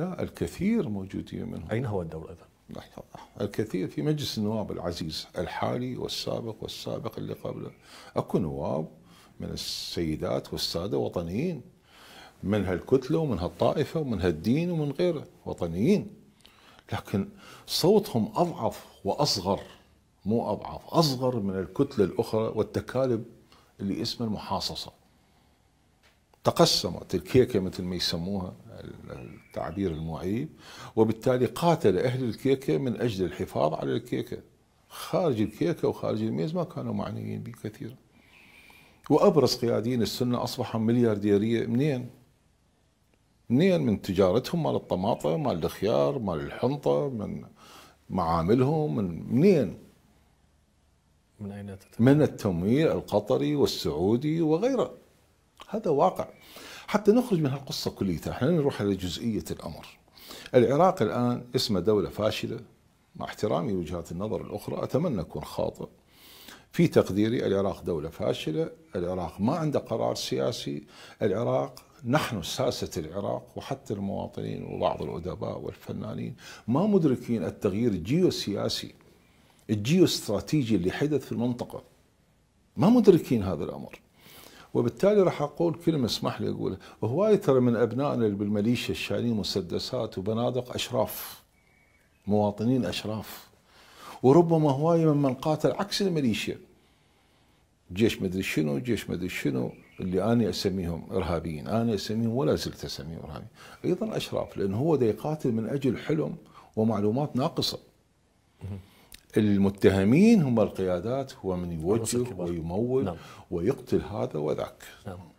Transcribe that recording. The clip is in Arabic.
لا الكثير موجودين منهم أين هو الدور إذا؟ الكثير في مجلس النواب العزيز الحالي والسابق والسابق اللي قبله اكو نواب من السيدات والساده وطنيين من هالكتله ومن هالطائفه ومن هالدين ومن غيره وطنيين لكن صوتهم اضعف واصغر مو اضعف اصغر من الكتله الاخرى والتكالب اللي اسمها المحاصصه تقسمت الكيكه مثل ما يسموها التعبير المعيب وبالتالي قاتل أهل الكيكة من أجل الحفاظ على الكيكة خارج الكيكة وخارج الميز ما كانوا معنيين به كثيرا وأبرز قياديين السنة أصبحوا مليارديرية منين؟ منين من تجارتهم مال الطماطم مال الخيار مال الحنطة من معاملهم من منين من أين تتمنى؟ من التمويل القطري والسعودي وغيره هذا واقع حتى نخرج من هالقصة كليتها احنا نروح على جزئية الأمر العراق الآن اسمه دولة فاشلة مع احترامي لوجهات النظر الأخرى أتمنى أكون خاطئ في تقديري العراق دولة فاشلة العراق ما عنده قرار سياسي العراق نحن ساسة العراق وحتى المواطنين وبعض الأدباء والفنانين ما مدركين التغيير الجيوسياسي الجيوستراتيجي اللي حدث في المنطقة ما مدركين هذا الأمر وبالتالي راح اقول كلمه اسمح لي اقولها هواي ترى من ابنائنا اللي بالمليشيا الشايلين مسدسات وبنادق اشراف مواطنين اشراف وربما من ممن قاتل عكس الميليشيا جيش مدري شنو جيش مدري شنو اللي انا اسميهم ارهابيين انا اسميهم ولا زلت اسميهم ارهابيين ايضا اشراف لان هو دا يقاتل من اجل حلم ومعلومات ناقصه المتهمين هم القيادات هو من يوجه ويمول نعم. ويقتل هذا وذاك نعم.